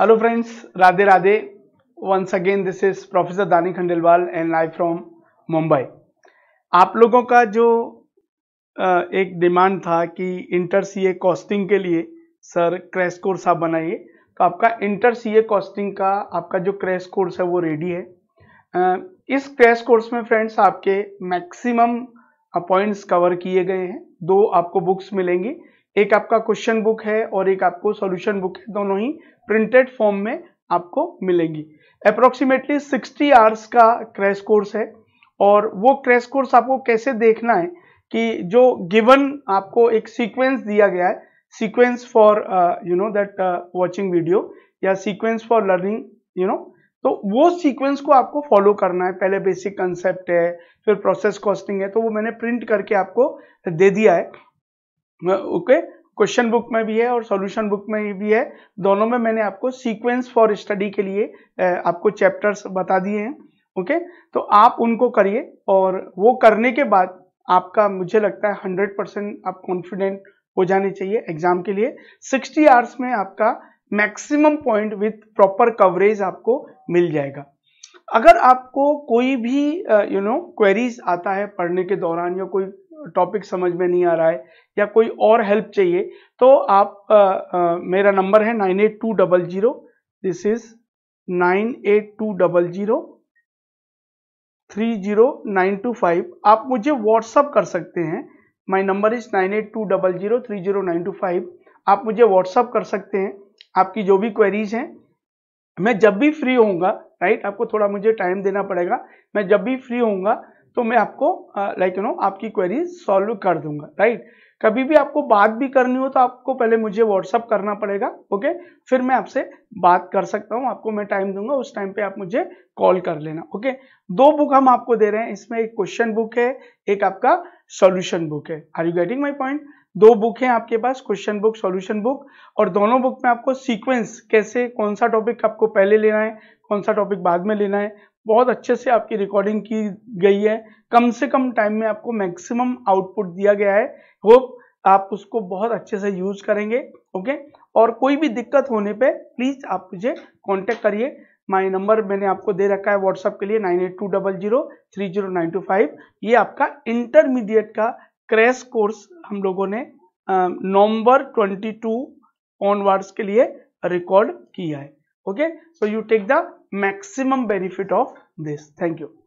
hello friends Radhe Radhe once again this is professor Dani Khandelwal and live from Mumbai आप लोगों का जो एक डिमांड था कि इंटर सीए कॉस्टिंग के लिए सर क्रैश कोर्स आप बनाइए तो आपका इंटर सीए कॉस्टिंग का आपका जो क्रैश कोर्स है वो रेडी है इस क्रैश कोर्स में फ्रेंड्स आपके मैक्सिमम पॉइंट्स कवर किए गए हैं दो आपको बुक्स मिलेंगी एक आपका क्वेश्चन बुक है और एक आपको सॉल्यूशन बुक है दोनों ही प्रिंटेड फॉर्म में आपको मिलेंगी अप्रोक्सीमेटली 60 आवर्स का क्रैश कोर्स है और वो क्रैश कोर्स आपको कैसे देखना है कि जो गिवन आपको एक सीक्वेंस दिया गया है sequence for you know that watching video या sequence for learning you know तो वो सीक्वेंस को आपको फॉलो करना है पहले बेसिक कंसेप्ट है फिर प्रोसेस कॉस्टिंग है तो वो मैंने प्रिंट करके आपको दे दिया है ओके क्वेश्चन बुक में भी है और सॉल्यूशन बुक में भी है दोनों में मैंने आपको सीक्वेंस फॉर स्टडी के लिए आपको चैप्टर्स बता दिए हैं ओके तो आप उनको करिए और वो करने के बाद आपका मुझे लगता है हंड्रेड परसेंट आप कॉन्फिडेंट हो जाने चाहिए एग्जाम के लिए सिक्सटी आवर्स में आपका maximum point with proper coverage आपको मिल जाएगा अगर आपको कोई भी यू नो क्वेरीज आता है पढ़ने के दौरान या कोई टॉपिक समझ में नहीं आ रहा है या कोई और हेल्प चाहिए तो आप आ, आ, मेरा नंबर है nine eight two double zero this is nine eight two double zero three zero nine two five आप मुझे व्हाट्सअप कर सकते हैं my number is nine eight two double zero three zero nine two five आप मुझे WhatsApp कर सकते हैं आपकी जो भी क्वेरीज हैं मैं जब भी फ्री होऊंगा राइट आपको थोड़ा मुझे टाइम देना पड़ेगा मैं जब भी फ्री होऊंगा तो मैं आपको लाइक यू नो आपकी क्वेरी सॉल्व कर दूंगा राइट कभी भी आपको बात भी करनी हो तो आपको पहले मुझे व्हाट्सअप करना पड़ेगा ओके फिर मैं आपसे बात कर सकता हूँ आपको मैं टाइम दूंगा उस टाइम पे आप मुझे कॉल कर लेना ओके दो बुक हम आपको दे रहे हैं इसमें एक क्वेश्चन बुक है एक आपका सॉल्यूशन बुक है are you getting my point दो बुक है आपके पास क्वेश्चन बुक सॉल्यूशन बुक और दोनों बुक में आपको सीक्वेंस कैसे कौन सा टॉपिक आपको पहले लेना है कौन सा टॉपिक बाद में लेना है बहुत अच्छे से आपकी रिकॉर्डिंग की गई है कम से कम टाइम में आपको मैक्सिमम आउटपुट दिया गया है होप आप उसको बहुत अच्छे से यूज करेंगे ओके और कोई भी दिक्कत होने पे प्लीज आप मुझे कांटेक्ट करिए माय नंबर मैंने आपको दे रखा है व्हाट्सएप के लिए nine eight two double zero three zero nine two five ये आपका इंटरमीडिएट का क्रैश कोर्स हम लोगों ने नवंबर ट्वेंटी टू ऑनवर्ड्स के लिए रिकॉर्ड किया है okay so you take the maximum benefit of this thank you